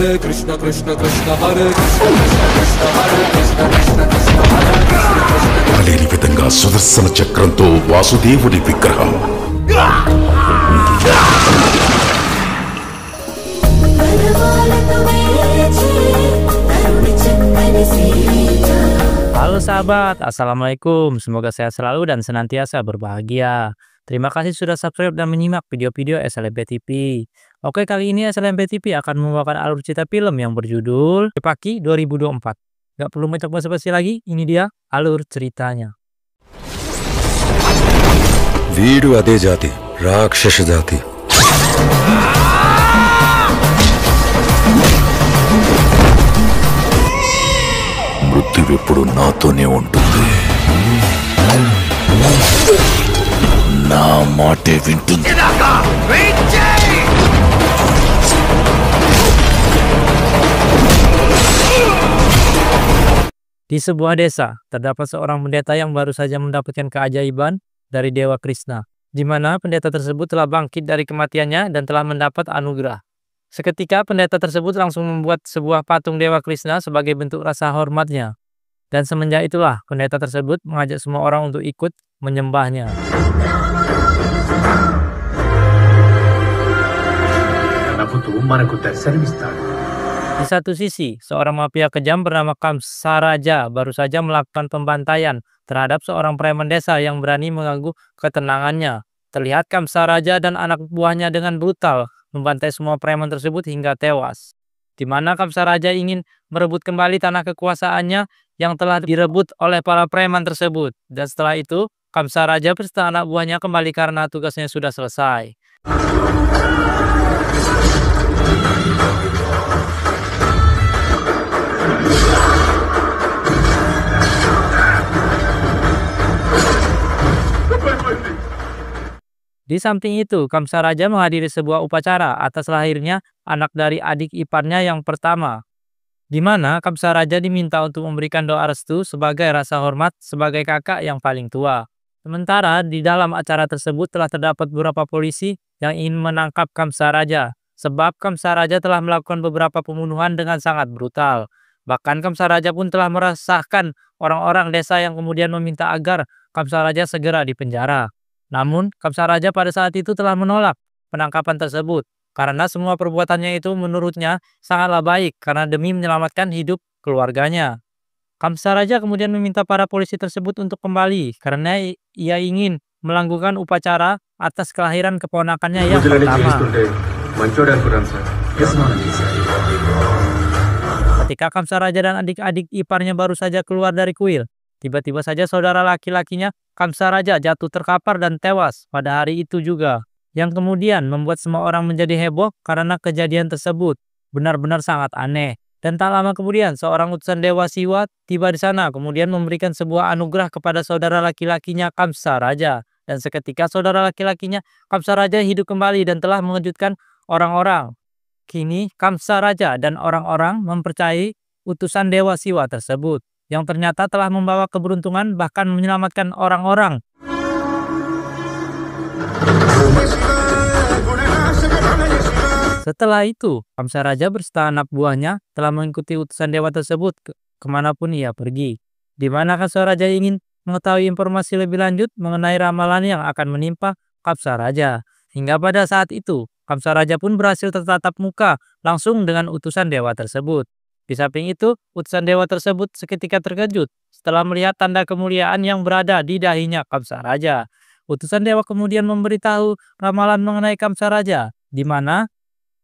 Hare Krishna Krishna Krishna Hare Krishna Krishna Krishna Hare Krishna Hare Krishna Krishna Krishna Hare Krishna Hare Krishna Krishna Krishna Hare విగ్రహం Halo sahabat, Assalamualaikum. Semoga sehat selalu dan senantiasa berbahagia. Terima kasih sudah subscribe dan menyimak video-video SLB TV. Oke, kali ini SLMP TV akan membawakan cerita film yang berjudul Cepaki 2024. Gak perlu mencok basa-basi lagi, ini dia alur ceritanya. वीर आदे जाति राक्षस जाति మృత్యు ఎప్పుడు Na mate నా మాటే వింటుంది Di sebuah desa, terdapat seorang pendeta yang baru saja mendapatkan keajaiban dari Dewa Krishna, di mana pendeta tersebut telah bangkit dari kematiannya dan telah mendapat anugerah. Seketika pendeta tersebut langsung membuat sebuah patung Dewa Krishna sebagai bentuk rasa hormatnya. Dan semenjak itulah pendeta tersebut mengajak semua orang untuk ikut menyembahnya. Di satu sisi, seorang mafia kejam bernama Kamsaraja baru saja melakukan pembantaian terhadap seorang preman desa yang berani mengganggu ketenangannya. Terlihat Kamsaraja dan anak buahnya dengan brutal membantai semua preman tersebut hingga tewas. Di mana Kamsaraja ingin merebut kembali tanah kekuasaannya yang telah direbut oleh para preman tersebut. Dan setelah itu, Kamsaraja beserta anak buahnya kembali karena tugasnya sudah selesai. Di samping itu, Kamsaraja menghadiri sebuah upacara atas lahirnya anak dari adik iparnya yang pertama, di mana Kamsaraja diminta untuk memberikan doa restu sebagai rasa hormat sebagai kakak yang paling tua. Sementara di dalam acara tersebut telah terdapat beberapa polisi yang ingin menangkap Kamsaraja, sebab Kamsaraja telah melakukan beberapa pembunuhan dengan sangat brutal. Bahkan Kamsaraja pun telah merasakan orang-orang desa yang kemudian meminta agar Kamsaraja segera dipenjara. Namun, Raja pada saat itu telah menolak penangkapan tersebut karena semua perbuatannya itu menurutnya sangatlah baik karena demi menyelamatkan hidup keluarganya. Kamsaraja kemudian meminta para polisi tersebut untuk kembali karena ia ingin melakukan upacara atas kelahiran keponakannya yang pertama. Ketika Kamsaraja dan adik-adik iparnya baru saja keluar dari kuil, Tiba-tiba saja saudara laki-lakinya, Kamsa Raja, jatuh terkapar dan tewas pada hari itu juga. Yang kemudian membuat semua orang menjadi heboh karena kejadian tersebut. Benar-benar sangat aneh. Dan tak lama kemudian, seorang utusan Dewa Siwa tiba di sana, kemudian memberikan sebuah anugerah kepada saudara laki-lakinya Kamsa Raja. Dan seketika saudara laki-lakinya, Kamsa Raja hidup kembali dan telah mengejutkan orang-orang. Kini, Kamsa Raja dan orang-orang mempercayai utusan Dewa Siwa tersebut yang ternyata telah membawa keberuntungan bahkan menyelamatkan orang-orang. Setelah itu, Kamsaraja berserta anak buahnya telah mengikuti utusan dewa tersebut ke kemanapun ia pergi. Di mana Raja ingin mengetahui informasi lebih lanjut mengenai ramalan yang akan menimpa Raja. Hingga pada saat itu, Kamsaraja pun berhasil tertatap muka langsung dengan utusan dewa tersebut. Di samping itu, utusan dewa tersebut seketika terkejut setelah melihat tanda kemuliaan yang berada di dahinya Kamsaraja. Utusan dewa kemudian memberitahu ramalan mengenai Kamsaraja, di mana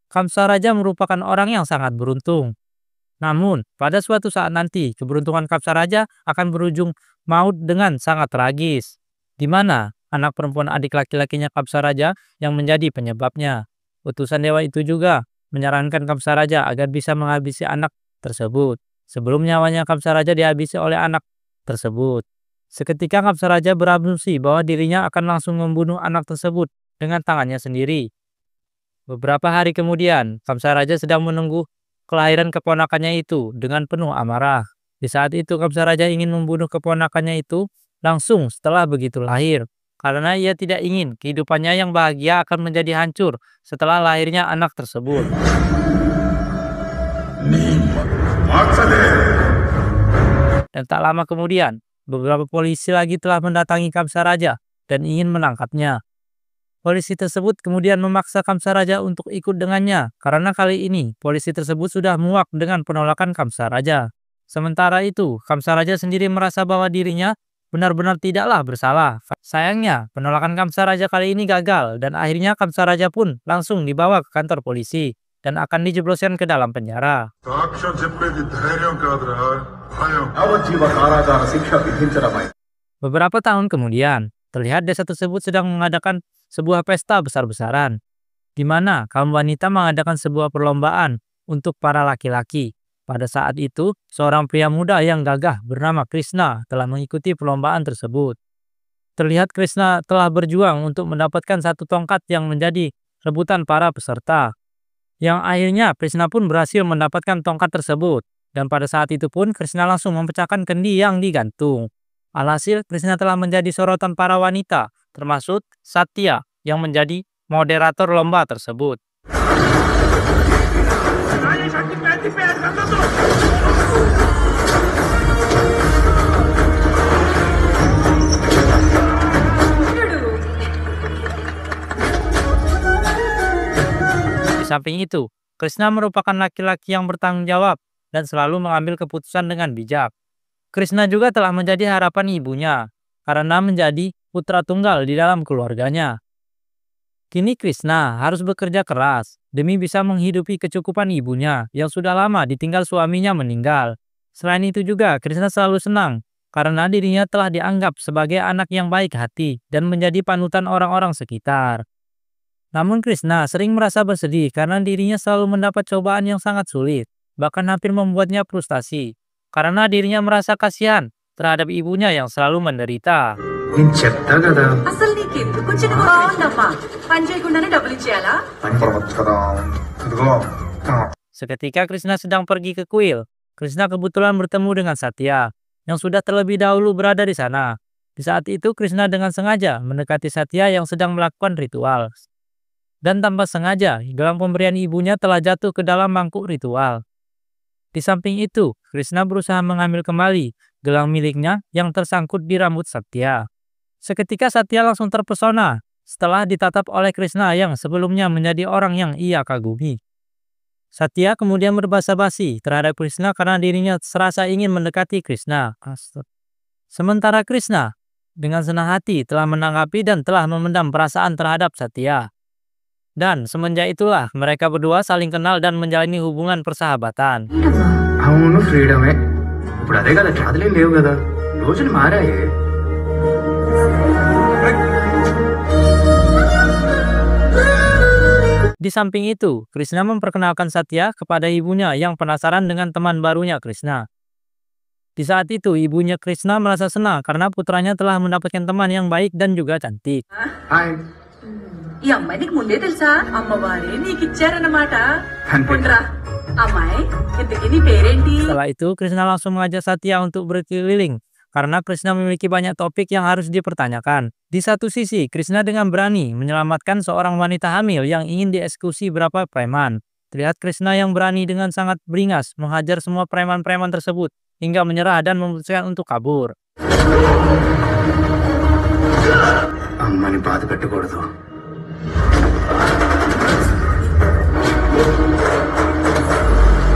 Kamsaraja merupakan orang yang sangat beruntung. Namun, pada suatu saat nanti, keberuntungan Kamsaraja akan berujung maut dengan sangat tragis, di mana anak perempuan adik laki-lakinya Kamsaraja yang menjadi penyebabnya. Utusan dewa itu juga menyarankan Kamsaraja agar bisa menghabisi anak tersebut sebelum nyawanya Kamsaraja dihabisi oleh anak tersebut. Seketika Kamsaraja berasumsi bahwa dirinya akan langsung membunuh anak tersebut dengan tangannya sendiri. Beberapa hari kemudian, Kamsaraja sedang menunggu kelahiran keponakannya itu dengan penuh amarah. Di saat itu Kamsaraja ingin membunuh keponakannya itu langsung setelah begitu lahir karena ia tidak ingin kehidupannya yang bahagia akan menjadi hancur setelah lahirnya anak tersebut. Dan tak lama kemudian, beberapa polisi lagi telah mendatangi Kamsaraja dan ingin menangkapnya. Polisi tersebut kemudian memaksa Kamsaraja untuk ikut dengannya karena kali ini polisi tersebut sudah muak dengan penolakan Kamsaraja. Sementara itu, Kamsaraja sendiri merasa bahwa dirinya benar-benar tidaklah bersalah. Sayangnya, penolakan Kamsaraja kali ini gagal dan akhirnya Kamsaraja pun langsung dibawa ke kantor polisi dan akan dijebloskan ke dalam penjara. Beberapa tahun kemudian, terlihat desa tersebut sedang mengadakan sebuah pesta besar-besaran, di mana kaum wanita mengadakan sebuah perlombaan untuk para laki-laki. Pada saat itu, seorang pria muda yang gagah bernama Krishna telah mengikuti perlombaan tersebut. Terlihat Krishna telah berjuang untuk mendapatkan satu tongkat yang menjadi rebutan para peserta. Yang akhirnya Krishna pun berhasil mendapatkan tongkat tersebut. Dan pada saat itu pun Krishna langsung memecahkan kendi yang digantung. Alhasil Krishna telah menjadi sorotan para wanita termasuk Satya yang menjadi moderator lomba tersebut. samping itu, Krishna merupakan laki-laki yang bertanggung jawab dan selalu mengambil keputusan dengan bijak. Krishna juga telah menjadi harapan ibunya karena menjadi putra tunggal di dalam keluarganya. Kini Krishna harus bekerja keras demi bisa menghidupi kecukupan ibunya yang sudah lama ditinggal suaminya meninggal. Selain itu juga Krishna selalu senang karena dirinya telah dianggap sebagai anak yang baik hati dan menjadi panutan orang-orang sekitar. Namun Krishna sering merasa bersedih karena dirinya selalu mendapat cobaan yang sangat sulit, bahkan hampir membuatnya frustasi, karena dirinya merasa kasihan terhadap ibunya yang selalu menderita. Seketika Krishna sedang pergi ke kuil, Krishna kebetulan bertemu dengan Satya, yang sudah terlebih dahulu berada di sana. Di saat itu Krishna dengan sengaja mendekati Satya yang sedang melakukan ritual. Dan tanpa sengaja, gelang pemberian ibunya telah jatuh ke dalam mangkuk ritual. Di samping itu, Krishna berusaha mengambil kembali gelang miliknya yang tersangkut di rambut Satya. Seketika Satya langsung terpesona setelah ditatap oleh Krishna yang sebelumnya menjadi orang yang ia kagumi. Satya kemudian berbasa basi terhadap Krishna karena dirinya serasa ingin mendekati Krishna. Sementara Krishna dengan senang hati telah menanggapi dan telah memendam perasaan terhadap Satya. Dan semenjak itulah mereka berdua saling kenal dan menjalani hubungan persahabatan. Eh. Kan ya? Di samping itu, Krishna memperkenalkan Satya kepada ibunya yang penasaran dengan teman barunya Krishna. Di saat itu, ibunya Krishna merasa senang karena putranya telah mendapatkan teman yang baik dan juga cantik. Hai. ఈ ముందే తెలుసా అమ్మవారే నీకు ఇచ్చారన్నమాట అనుకుంటరా అమ్మాయి ఇంతకీ నీ పేరేంటి Setelah itu, Krishna langsung mengajak Satya untuk berkeliling karena Krishna memiliki banyak topik yang harus dipertanyakan. Di satu sisi, Krishna dengan berani menyelamatkan seorang wanita hamil yang ingin dieksekusi berapa preman. Terlihat Krishna yang berani dengan sangat beringas menghajar semua preman-preman tersebut hingga menyerah dan memutuskan untuk kabur.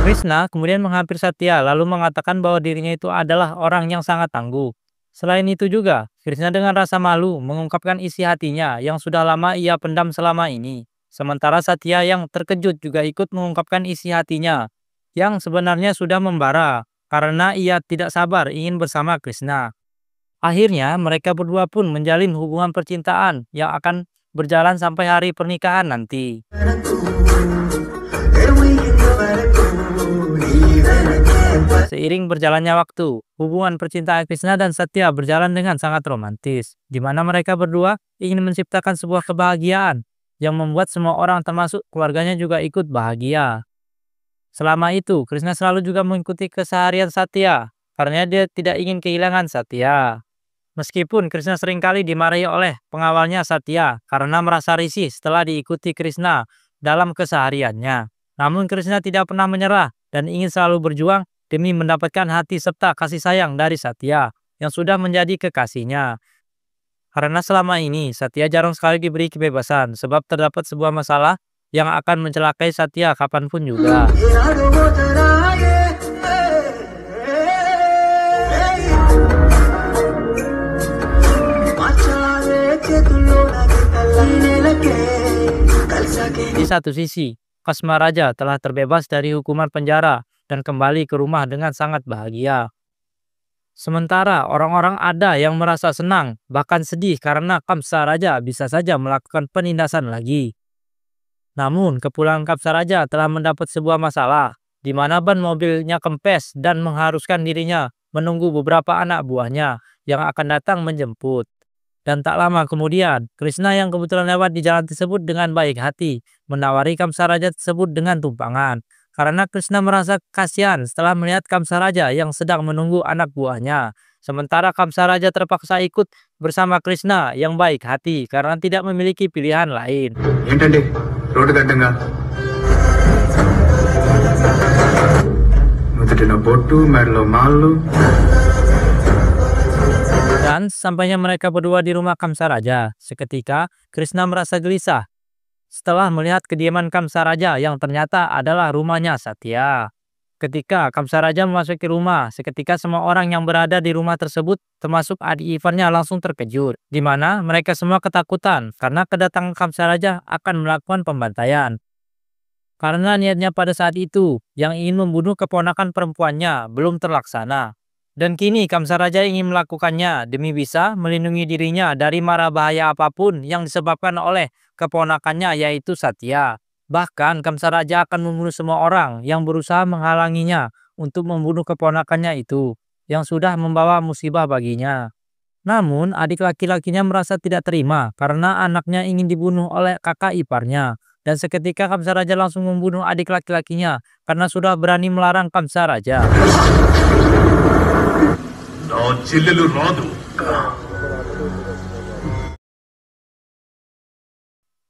Krishna kemudian menghampir Satya lalu mengatakan bahwa dirinya itu adalah orang yang sangat tangguh. Selain itu juga, Krishna dengan rasa malu mengungkapkan isi hatinya yang sudah lama ia pendam selama ini. Sementara Satya yang terkejut juga ikut mengungkapkan isi hatinya yang sebenarnya sudah membara karena ia tidak sabar ingin bersama Krishna. Akhirnya mereka berdua pun menjalin hubungan percintaan yang akan berjalan sampai hari pernikahan nanti. Seiring berjalannya waktu, hubungan percintaan Krishna dan Satya berjalan dengan sangat romantis, di mana mereka berdua ingin menciptakan sebuah kebahagiaan yang membuat semua orang termasuk keluarganya juga ikut bahagia. Selama itu, Krishna selalu juga mengikuti keseharian Satya, karena dia tidak ingin kehilangan Satya. Meskipun Krishna seringkali dimarahi oleh pengawalnya Satya karena merasa risih setelah diikuti Krishna dalam kesehariannya. Namun Krishna tidak pernah menyerah dan ingin selalu berjuang demi mendapatkan hati serta kasih sayang dari Satya yang sudah menjadi kekasihnya. Karena selama ini Satya jarang sekali diberi kebebasan sebab terdapat sebuah masalah yang akan mencelakai Satya kapanpun juga. Di satu sisi, Kasma Raja telah terbebas dari hukuman penjara dan kembali ke rumah dengan sangat bahagia. Sementara orang-orang ada yang merasa senang, bahkan sedih karena Kamsa Raja bisa saja melakukan penindasan lagi. Namun, kepulangan Kamsa Raja telah mendapat sebuah masalah, di mana ban mobilnya kempes dan mengharuskan dirinya menunggu beberapa anak buahnya yang akan datang menjemput. Dan tak lama kemudian, Krishna yang kebetulan lewat di jalan tersebut dengan baik hati, menawari Kamsaraja tersebut dengan tumpangan. Karena Krishna merasa kasihan setelah melihat Kamsaraja yang sedang menunggu anak buahnya. Sementara Kamsaraja terpaksa ikut bersama Krishna yang baik hati karena tidak memiliki pilihan lain. Entende, Kemudian, sampainya mereka berdua di rumah Kamsaraja, seketika Krishna merasa gelisah. Setelah melihat kediaman Kamsaraja yang ternyata adalah rumahnya Satya. Ketika Kamsaraja memasuki rumah, seketika semua orang yang berada di rumah tersebut, termasuk adik Ivarnya langsung terkejut. Di mana mereka semua ketakutan karena kedatangan Kamsaraja akan melakukan pembantaian. Karena niatnya pada saat itu, yang ingin membunuh keponakan perempuannya belum terlaksana. Dan kini Kamsaraja ingin melakukannya demi bisa melindungi dirinya dari mara bahaya apapun yang disebabkan oleh keponakannya yaitu Satya. Bahkan Kamsaraja akan membunuh semua orang yang berusaha menghalanginya untuk membunuh keponakannya itu yang sudah membawa musibah baginya. Namun adik laki-lakinya merasa tidak terima karena anaknya ingin dibunuh oleh kakak iparnya. Dan seketika Kamsaraja langsung membunuh adik laki-lakinya karena sudah berani melarang Kamsaraja.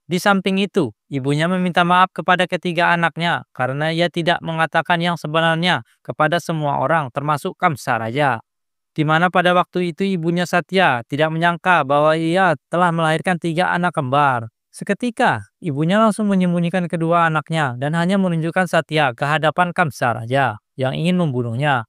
Di samping itu, ibunya meminta maaf kepada ketiga anaknya karena ia tidak mengatakan yang sebenarnya kepada semua orang termasuk Kamsa Raja. Di mana pada waktu itu ibunya Satya tidak menyangka bahwa ia telah melahirkan tiga anak kembar. Seketika, ibunya langsung menyembunyikan kedua anaknya dan hanya menunjukkan Satya ke hadapan Kamsa Raja yang ingin membunuhnya.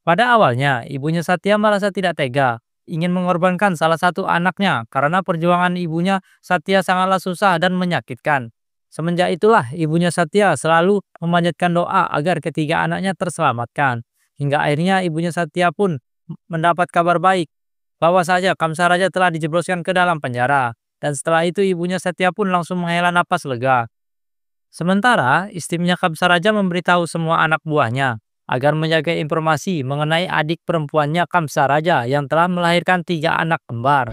Pada awalnya, ibunya Satya merasa tidak tega, ingin mengorbankan salah satu anaknya karena perjuangan ibunya Satya sangatlah susah dan menyakitkan. Semenjak itulah ibunya Satya selalu memanjatkan doa agar ketiga anaknya terselamatkan. Hingga akhirnya ibunya Satya pun mendapat kabar baik bahwa saja Kamsaraja telah dijebloskan ke dalam penjara. Dan setelah itu ibunya Satya pun langsung menghela napas lega. Sementara, istrinya Kamsaraja memberitahu semua anak buahnya agar menjaga informasi mengenai adik perempuannya Kamsa Raja yang telah melahirkan tiga anak kembar.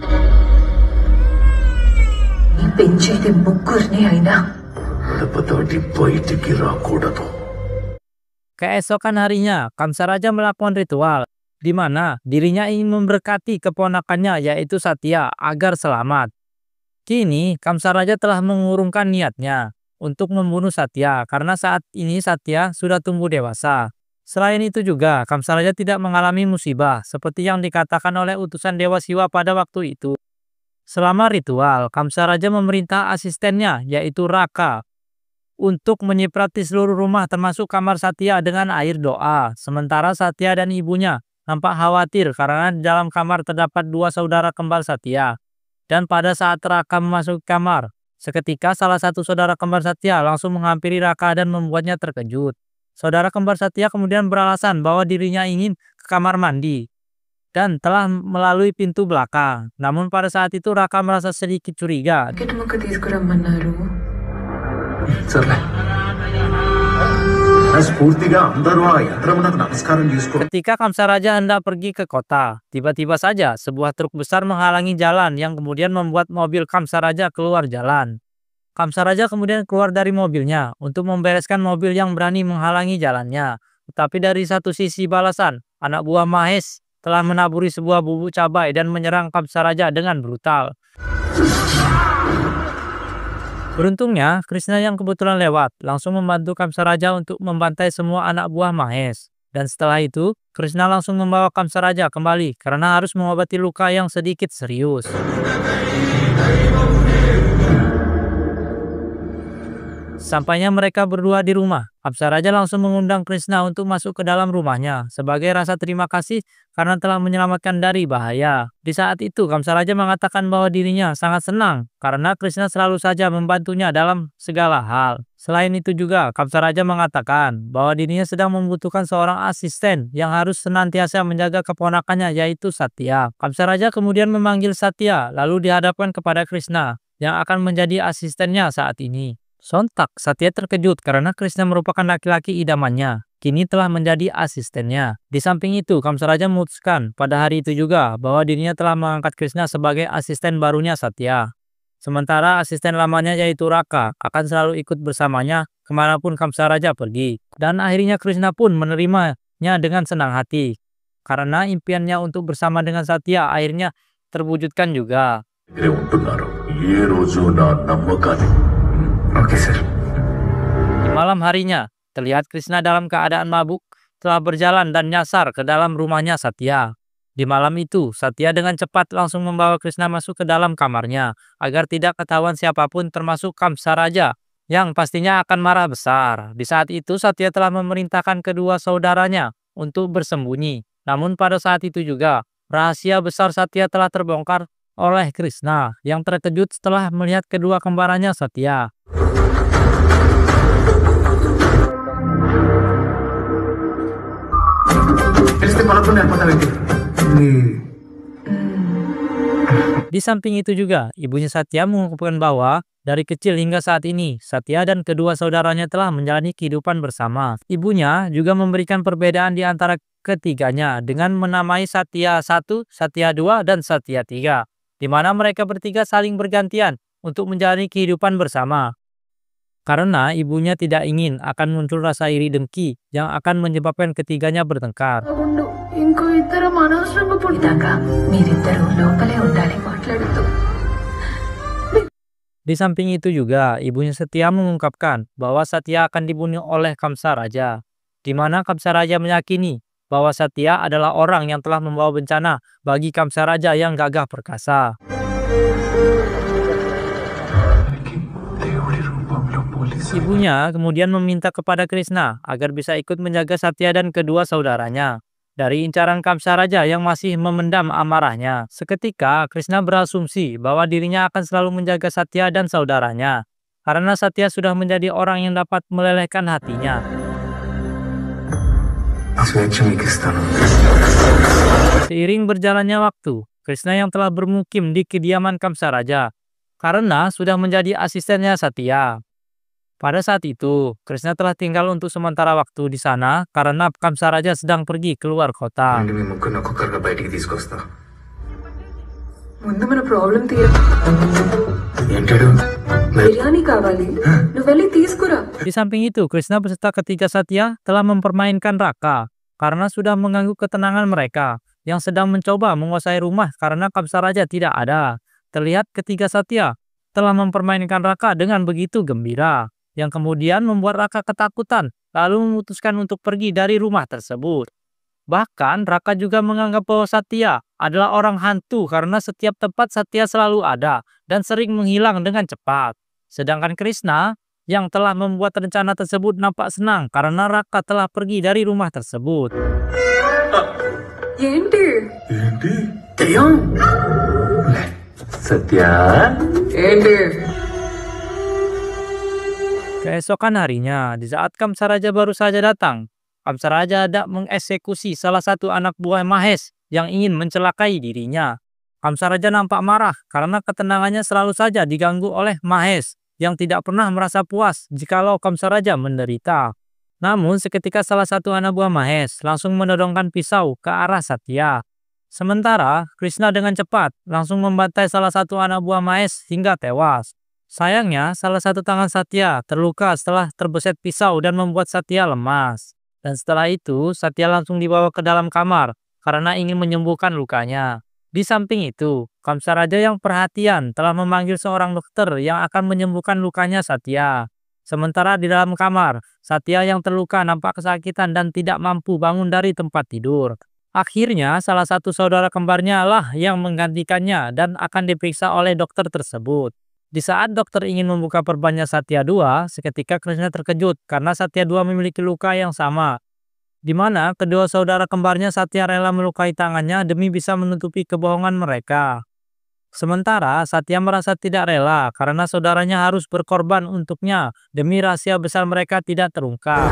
Keesokan harinya, Kamsa Raja melakukan ritual di mana dirinya ingin memberkati keponakannya yaitu Satya agar selamat. Kini, Kamsa Raja telah mengurungkan niatnya untuk membunuh Satya karena saat ini Satya sudah tumbuh dewasa Selain itu juga, Kamsaraja tidak mengalami musibah seperti yang dikatakan oleh utusan Dewa Siwa pada waktu itu. Selama ritual, Kamsaraja memerintah asistennya yaitu Raka untuk menyiprati seluruh rumah termasuk kamar Satya dengan air doa. Sementara Satya dan ibunya nampak khawatir karena di dalam kamar terdapat dua saudara kembar Satya. Dan pada saat Raka memasuki kamar, seketika salah satu saudara kembar Satya langsung menghampiri Raka dan membuatnya terkejut. Saudara kembar Satya kemudian beralasan bahwa dirinya ingin ke kamar mandi dan telah melalui pintu belakang. Namun pada saat itu Raka merasa sedikit curiga. Ketika Kamsaraja hendak pergi ke kota, tiba-tiba saja sebuah truk besar menghalangi jalan yang kemudian membuat mobil Kamsaraja keluar jalan. Kamsaraja kemudian keluar dari mobilnya untuk membereskan mobil yang berani menghalangi jalannya. Tetapi dari satu sisi balasan, anak buah Mahes telah menaburi sebuah bubuk cabai dan menyerang Kamsaraja dengan brutal. Beruntungnya, Krishna yang kebetulan lewat langsung membantu Kamsaraja untuk membantai semua anak buah Mahes. Dan setelah itu, Krishna langsung membawa Kamsaraja kembali karena harus mengobati luka yang sedikit serius. Sampainya mereka berdua di rumah, Apsaraja langsung mengundang Krishna untuk masuk ke dalam rumahnya sebagai rasa terima kasih karena telah menyelamatkan dari bahaya. Di saat itu, Kamsaraja mengatakan bahwa dirinya sangat senang karena Krishna selalu saja membantunya dalam segala hal. Selain itu juga, Kamsaraja mengatakan bahwa dirinya sedang membutuhkan seorang asisten yang harus senantiasa menjaga keponakannya yaitu Satya. Kamsaraja kemudian memanggil Satya lalu dihadapkan kepada Krishna yang akan menjadi asistennya saat ini. Sontak, Satya terkejut karena Krishna merupakan laki-laki idamannya. Kini telah menjadi asistennya. Di samping itu, Kamsaraja memutuskan pada hari itu juga bahwa dirinya telah mengangkat Krishna sebagai asisten barunya Satya. Sementara asisten lamanya yaitu Raka akan selalu ikut bersamanya kemanapun Kamsaraja pergi. Dan akhirnya Krishna pun menerimanya dengan senang hati. Karena impiannya untuk bersama dengan Satya akhirnya terwujudkan juga bergeser. Di malam harinya, terlihat Krishna dalam keadaan mabuk telah berjalan dan nyasar ke dalam rumahnya Satya. Di malam itu, Satya dengan cepat langsung membawa Krishna masuk ke dalam kamarnya agar tidak ketahuan siapapun termasuk Kamsaraja yang pastinya akan marah besar. Di saat itu, Satya telah memerintahkan kedua saudaranya untuk bersembunyi. Namun pada saat itu juga, rahasia besar Satya telah terbongkar oleh Krishna yang terkejut setelah melihat kedua kembarannya Satya. Di samping itu juga, ibunya Satya mengungkapkan bahwa dari kecil hingga saat ini, Satya dan kedua saudaranya telah menjalani kehidupan bersama. Ibunya juga memberikan perbedaan di antara ketiganya dengan menamai Satya 1, Satya 2, dan Satya 3, di mana mereka bertiga saling bergantian untuk menjalani kehidupan bersama. Karena ibunya tidak ingin akan muncul rasa iri dengki yang akan menyebabkan ketiganya bertengkar. Di samping itu juga, ibunya Setia mengungkapkan bahwa Satya akan dibunuh oleh Raja. di mana Raja meyakini bahwa Satya adalah orang yang telah membawa bencana bagi Raja yang gagah perkasa. Ibunya kemudian meminta kepada Krishna agar bisa ikut menjaga Satya dan kedua saudaranya dari incaran Kamsaraja yang masih memendam amarahnya. Seketika, Krishna berasumsi bahwa dirinya akan selalu menjaga Satya dan saudaranya, karena Satya sudah menjadi orang yang dapat melelehkan hatinya. Seiring berjalannya waktu, Krishna yang telah bermukim di kediaman Kamsaraja, karena sudah menjadi asistennya Satya, pada saat itu, Krishna telah tinggal untuk sementara waktu di sana karena Kamsaraja sedang pergi keluar kota. Di samping itu, Krishna beserta ketiga Satya telah mempermainkan Raka karena sudah mengganggu ketenangan mereka yang sedang mencoba menguasai rumah karena Kamsaraja tidak ada. Terlihat ketiga Satya telah mempermainkan Raka dengan begitu gembira yang kemudian membuat Raka ketakutan lalu memutuskan untuk pergi dari rumah tersebut. Bahkan Raka juga menganggap bahwa Satya adalah orang hantu karena setiap tempat Satya selalu ada dan sering menghilang dengan cepat. Sedangkan Krishna yang telah membuat rencana tersebut nampak senang karena Raka telah pergi dari rumah tersebut. Yendi. Yendi. దయ్యం Yendi. Keesokan harinya, di saat Kamsaraja baru saja datang, Kamsaraja hendak mengeksekusi salah satu anak buah Mahes yang ingin mencelakai dirinya. Kamsaraja nampak marah karena ketenangannya selalu saja diganggu oleh Mahes yang tidak pernah merasa puas jikalau Kamsaraja menderita. Namun seketika salah satu anak buah Mahes langsung menodongkan pisau ke arah Satya. Sementara Krishna dengan cepat langsung membantai salah satu anak buah Mahes hingga tewas. Sayangnya, salah satu tangan Satya terluka setelah terbeset pisau dan membuat Satya lemas. Dan setelah itu, Satya langsung dibawa ke dalam kamar karena ingin menyembuhkan lukanya. Di samping itu, Kamsaraja yang perhatian telah memanggil seorang dokter yang akan menyembuhkan lukanya Satya. Sementara di dalam kamar, Satya yang terluka nampak kesakitan dan tidak mampu bangun dari tempat tidur. Akhirnya, salah satu saudara kembarnya lah yang menggantikannya dan akan diperiksa oleh dokter tersebut. Di saat dokter ingin membuka perbannya Satya 2, seketika Krishna terkejut karena Satya 2 memiliki luka yang sama. Di mana kedua saudara kembarnya Satya rela melukai tangannya demi bisa menutupi kebohongan mereka. Sementara Satya merasa tidak rela karena saudaranya harus berkorban untuknya demi rahasia besar mereka tidak terungkap.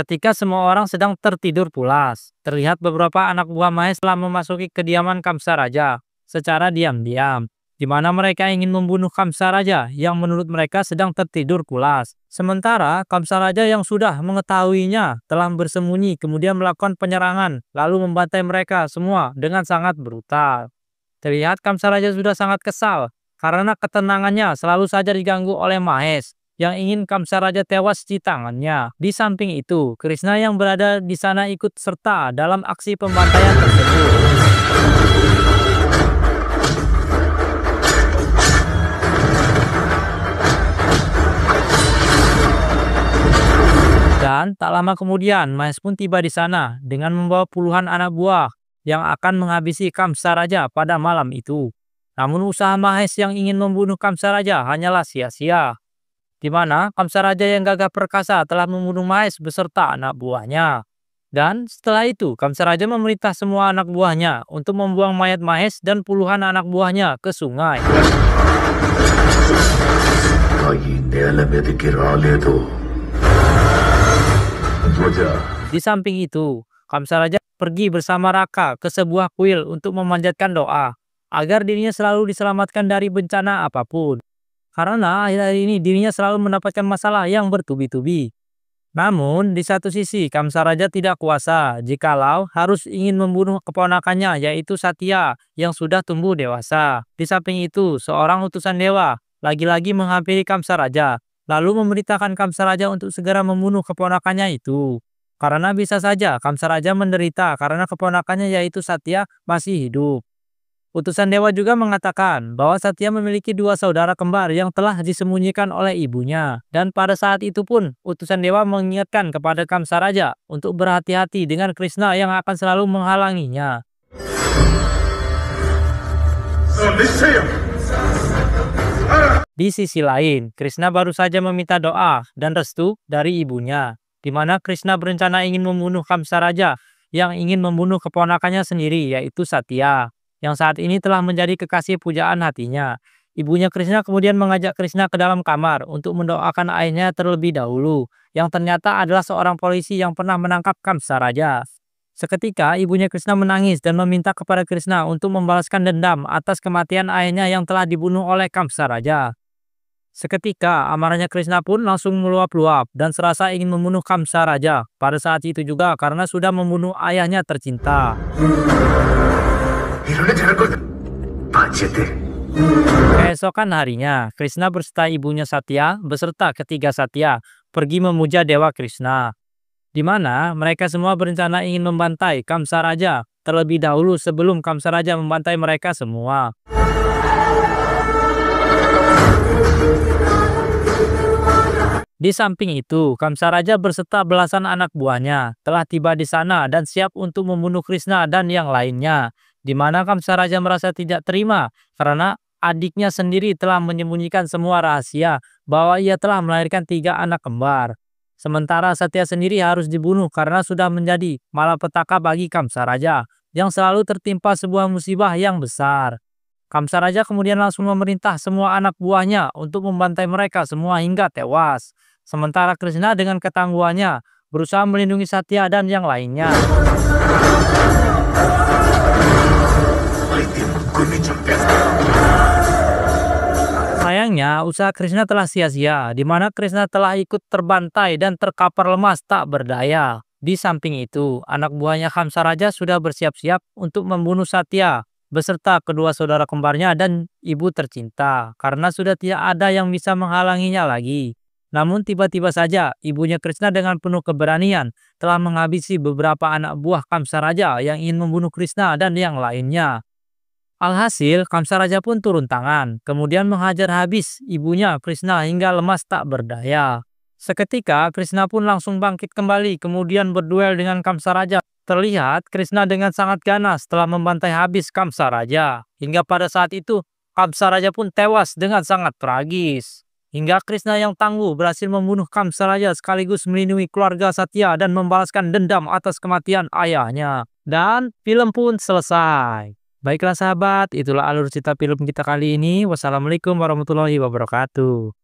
Ketika semua orang sedang tertidur pulas, terlihat beberapa anak buah Mahes telah memasuki kediaman Kamsa Raja secara diam-diam, di mana mereka ingin membunuh Kamsa Raja yang menurut mereka sedang tertidur pulas. Sementara Kamsa Raja yang sudah mengetahuinya telah bersembunyi kemudian melakukan penyerangan lalu membantai mereka semua dengan sangat brutal. Terlihat Kamsa Raja sudah sangat kesal karena ketenangannya selalu saja diganggu oleh Mahes yang ingin Raja tewas di tangannya. Di samping itu, Krishna yang berada di sana ikut serta dalam aksi pembantaian tersebut. Dan tak lama kemudian, Mahes pun tiba di sana dengan membawa puluhan anak buah yang akan menghabisi Raja pada malam itu. Namun usaha Mahes yang ingin membunuh Raja hanyalah sia-sia di mana Kamsa Raja yang gagah perkasa telah membunuh Maes beserta anak buahnya. Dan setelah itu, Kamsa Raja memerintah semua anak buahnya untuk membuang mayat Maes dan puluhan anak buahnya ke sungai. Di samping itu, Kamsa Raja pergi bersama Raka ke sebuah kuil untuk memanjatkan doa agar dirinya selalu diselamatkan dari bencana apapun. Karena akhir-akhir ini dirinya selalu mendapatkan masalah yang bertubi-tubi. Namun, di satu sisi, Kamsaraja tidak kuasa jikalau harus ingin membunuh keponakannya yaitu Satya yang sudah tumbuh dewasa. Di samping itu, seorang utusan dewa lagi-lagi menghampiri Kamsaraja, lalu memberitakan Kamsaraja untuk segera membunuh keponakannya itu. Karena bisa saja Kamsaraja menderita karena keponakannya yaitu Satya masih hidup. Utusan dewa juga mengatakan bahwa Satya memiliki dua saudara kembar yang telah disembunyikan oleh ibunya. Dan pada saat itu pun, utusan dewa mengingatkan kepada Kamsaraja untuk berhati-hati dengan Krishna yang akan selalu menghalanginya. Di sisi lain, Krishna baru saja meminta doa dan restu dari ibunya, di mana Krishna berencana ingin membunuh Kamsaraja yang ingin membunuh keponakannya sendiri yaitu Satya yang saat ini telah menjadi kekasih pujaan hatinya. Ibunya Krishna kemudian mengajak Krishna ke dalam kamar untuk mendoakan ayahnya terlebih dahulu, yang ternyata adalah seorang polisi yang pernah menangkap Kamsa Raja. Seketika, ibunya Krishna menangis dan meminta kepada Krishna untuk membalaskan dendam atas kematian ayahnya yang telah dibunuh oleh Kamsa Raja. Seketika, amarahnya Krishna pun langsung meluap-luap dan serasa ingin membunuh Kamsa Raja pada saat itu juga karena sudah membunuh ayahnya tercinta. Keesokan harinya, Krishna berserta ibunya Satya beserta ketiga Satya pergi memuja Dewa Krishna. Di mana mereka semua berencana ingin membantai Kamsaraja terlebih dahulu sebelum Kamsaraja membantai mereka semua. Di samping itu, Kamsaraja berserta belasan anak buahnya telah tiba di sana dan siap untuk membunuh Krishna dan yang lainnya di mana Kamsa Raja merasa tidak terima karena adiknya sendiri telah menyembunyikan semua rahasia bahwa ia telah melahirkan tiga anak kembar. Sementara Satya sendiri harus dibunuh karena sudah menjadi malapetaka bagi Kamsaraja yang selalu tertimpa sebuah musibah yang besar. Kamsaraja kemudian langsung memerintah semua anak buahnya untuk membantai mereka semua hingga tewas. Sementara Krishna dengan ketangguhannya berusaha melindungi Satya dan yang lainnya. Sayangnya, usaha Krishna telah sia-sia, di mana Krishna telah ikut terbantai dan terkapar lemas tak berdaya. Di samping itu, anak buahnya Kamsaraja sudah bersiap-siap untuk membunuh Satya beserta kedua saudara kembarnya dan ibu tercinta karena sudah tidak ada yang bisa menghalanginya lagi. Namun tiba-tiba saja ibunya Krishna dengan penuh keberanian telah menghabisi beberapa anak buah Kamsaraja yang ingin membunuh Krishna dan yang lainnya. Alhasil, Kamsaraja pun turun tangan, kemudian menghajar habis ibunya Krishna hingga lemas tak berdaya. Seketika, Krishna pun langsung bangkit kembali, kemudian berduel dengan Kamsaraja. Terlihat, Krishna dengan sangat ganas telah membantai habis Kamsaraja. Hingga pada saat itu, Kamsaraja pun tewas dengan sangat tragis. Hingga Krishna yang tangguh berhasil membunuh Kamsaraja sekaligus melindungi keluarga Satya dan membalaskan dendam atas kematian ayahnya. Dan film pun selesai. Baiklah sahabat, itulah alur cerita film kita kali ini. Wassalamualaikum warahmatullahi wabarakatuh.